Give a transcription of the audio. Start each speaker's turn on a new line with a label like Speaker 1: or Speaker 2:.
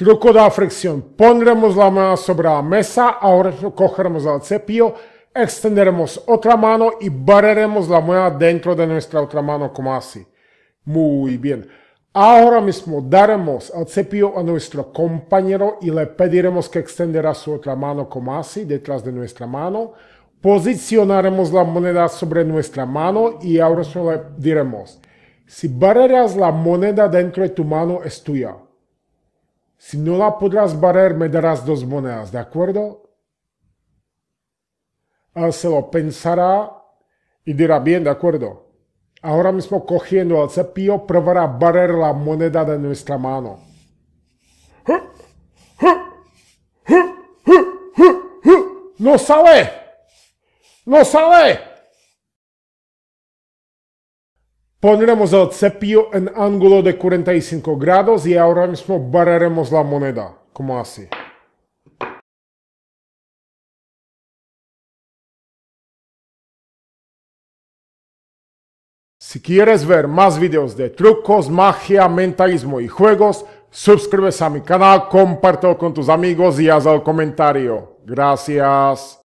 Speaker 1: Truco de fricción. Pondremos la mano sobre la mesa, ahora cogeremos el cepillo, extenderemos otra mano y barreremos la moneda dentro de nuestra otra mano como así. Muy bien. Ahora mismo daremos el cepillo a nuestro compañero y le pediremos que extenderá su otra mano como así detrás de nuestra mano. Posicionaremos la moneda sobre nuestra mano y ahora solo le diremos, si barreras la moneda dentro de tu mano es tuya. Si no la podrás barrer, me darás dos monedas, ¿de acuerdo? Él se lo pensará y dirá, bien, de acuerdo. Ahora mismo cogiendo el cepillo, probará barrer la moneda de nuestra mano. ¡No sale! ¡No sale! Pondremos el cepillo en ángulo de 45 grados y ahora mismo barreremos la moneda, como así. Si quieres ver más videos de trucos, magia, mentalismo y juegos, suscríbete a mi canal, compártelo con tus amigos y haz el comentario. Gracias.